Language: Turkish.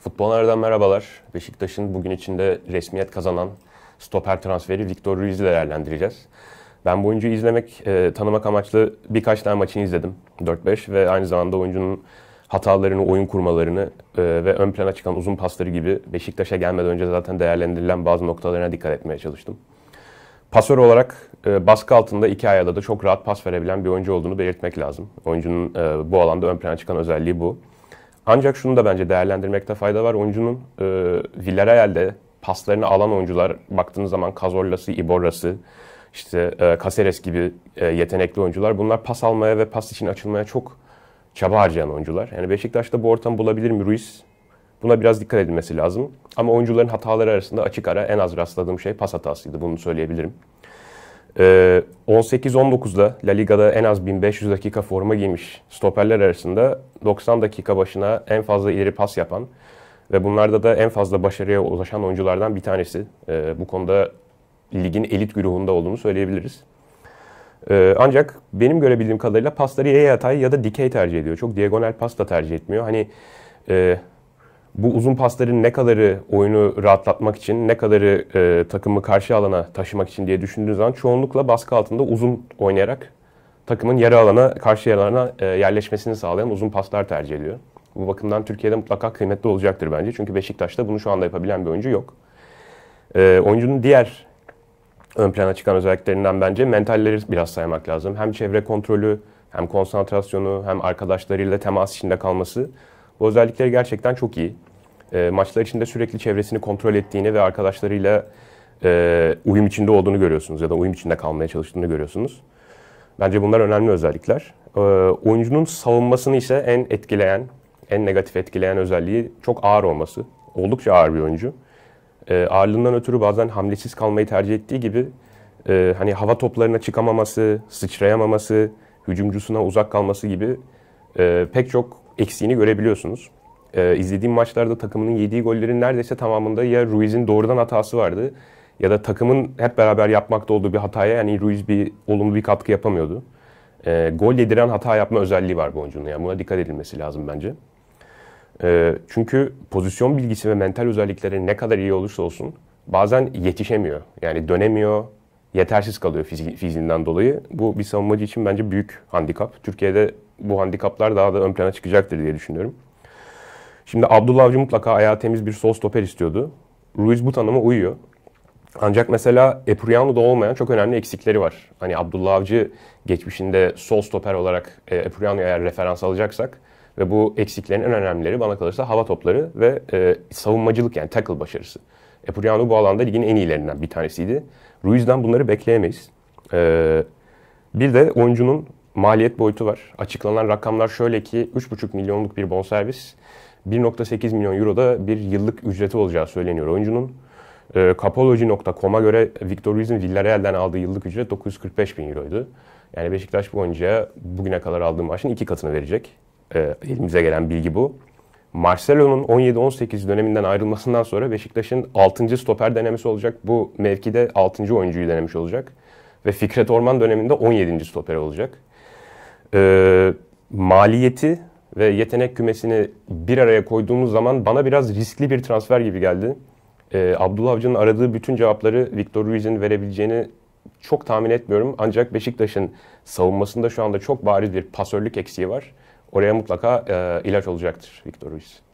Futbollardan merhabalar. Beşiktaş'ın bugün içinde resmiyet kazanan stoper transferi Victor Ruiz'i değerlendireceğiz. Ben bu oyuncuyu izlemek, e, tanımak amaçlı birkaç tane maçını izledim. 4-5 ve aynı zamanda oyuncunun hatalarını, oyun kurmalarını e, ve ön plana çıkan uzun pasları gibi Beşiktaş'a gelmeden önce zaten değerlendirilen bazı noktalarına dikkat etmeye çalıştım. Pasör olarak e, baskı altında iki ayağda da çok rahat pas verebilen bir oyuncu olduğunu belirtmek lazım. Oyuncunun e, bu alanda ön plana çıkan özelliği bu. Ancak şunu da bence değerlendirmekte fayda var. Oyuncunun e, Villarreal'de paslarını alan oyuncular baktığınız zaman Cazorla'sı, Iborra'sı, işte e, Caceres gibi e, yetenekli oyuncular. Bunlar pas almaya ve pas için açılmaya çok çaba harcayan oyuncular. Yani Beşiktaş'ta bu ortam bulabilir mi Ruiz? Buna biraz dikkat edilmesi lazım. Ama oyuncuların hataları arasında açık ara en az rastladığım şey pas hatasıydı. Bunu söyleyebilirim. 18-19'da ee, La Liga'da en az 1500 dakika forma giymiş stoperler arasında 90 dakika başına en fazla ileri pas yapan ve bunlarda da en fazla başarıya ulaşan oyunculardan bir tanesi. Ee, bu konuda ligin elit güruhunda olduğunu söyleyebiliriz. Ee, ancak benim görebildiğim kadarıyla pasları ya yatay ya da dikey tercih ediyor. Çok diagonal pas da tercih etmiyor. Hani e, bu uzun pasların ne kadarı oyunu rahatlatmak için, ne kadarı e, takımı karşı alana taşımak için diye düşündüğünüz zaman çoğunlukla baskı altında uzun oynayarak takımın yarı alana, karşı yarı e, yerleşmesini sağlayan uzun paslar tercih ediyor. Bu bakımdan Türkiye'de mutlaka kıymetli olacaktır bence. Çünkü Beşiktaş'ta bunu şu anda yapabilen bir oyuncu yok. E, oyuncunun diğer ön plana çıkan özelliklerinden bence mentalleri biraz saymak lazım. Hem çevre kontrolü, hem konsantrasyonu, hem arkadaşlarıyla temas içinde kalması bu özellikleri gerçekten çok iyi. E, maçlar içinde sürekli çevresini kontrol ettiğini ve arkadaşlarıyla e, uyum içinde olduğunu görüyorsunuz ya da uyum içinde kalmaya çalıştığını görüyorsunuz. Bence bunlar önemli özellikler. E, oyuncunun savunmasını ise en etkileyen, en negatif etkileyen özelliği çok ağır olması. Oldukça ağır bir oyuncu. E, ağırlığından ötürü bazen hamlesiz kalmayı tercih ettiği gibi e, hani hava toplarına çıkamaması, sıçrayamaması, hücumcusuna uzak kalması gibi e, pek çok eksiğini görebiliyorsunuz. E, izlediğim maçlarda takımının yediği gollerin neredeyse tamamında ya Ruiz'in doğrudan hatası vardı ya da takımın hep beraber yapmakta olduğu bir hataya yani Ruiz bir olumlu bir katkı yapamıyordu. E, gol yediren hata yapma özelliği var bu oyuncunun. Yani buna dikkat edilmesi lazım bence. E, çünkü pozisyon bilgisi ve mental özellikleri ne kadar iyi olursa olsun bazen yetişemiyor. Yani dönemiyor, yetersiz kalıyor fiziğinden dolayı. Bu bir savunmacı için bence büyük handikap. Türkiye'de bu handikaplar daha da ön plana çıkacaktır diye düşünüyorum. Şimdi Abdullah Avcı mutlaka ayağı temiz bir sol stoper istiyordu. Ruiz bu tanıma uyuyor. Ancak mesela Epuriano'da olmayan çok önemli eksikleri var. Hani Abdullah Avcı geçmişinde sol stoper olarak e, Epuriano'ya eğer referans alacaksak ve bu eksiklerin en önemlileri bana kalırsa hava topları ve e, savunmacılık yani tackle başarısı. Epuriano bu alanda ligin en iyilerinden bir tanesiydi. Ruiz'den bunları bekleyemeyiz. E, bir de oyuncunun maliyet boyutu var. Açıklanan rakamlar şöyle ki 3,5 milyonluk bir bonservis 1.8 milyon euro da bir yıllık ücreti olacağı söyleniyor oyuncunun. E, ee, Capology.com'a göre Victor Ruiz'in Villarreal'den aldığı yıllık ücret 945 bin euroydu. Yani Beşiktaş bu oyuncuya bugüne kadar aldığı maaşın iki katını verecek. E, elimize gelen bilgi bu. Marcelo'nun 17-18 döneminden ayrılmasından sonra Beşiktaş'ın 6. stoper denemesi olacak. Bu mevkide 6. oyuncuyu denemiş olacak. Ve Fikret Orman döneminde 17. stoper olacak e, maliyeti ve yetenek kümesini bir araya koyduğumuz zaman bana biraz riskli bir transfer gibi geldi. E, Abdullah Avcı'nın aradığı bütün cevapları Victor Ruiz'in verebileceğini çok tahmin etmiyorum. Ancak Beşiktaş'ın savunmasında şu anda çok bariz bir pasörlük eksiği var. Oraya mutlaka e, ilaç olacaktır Victor Ruiz.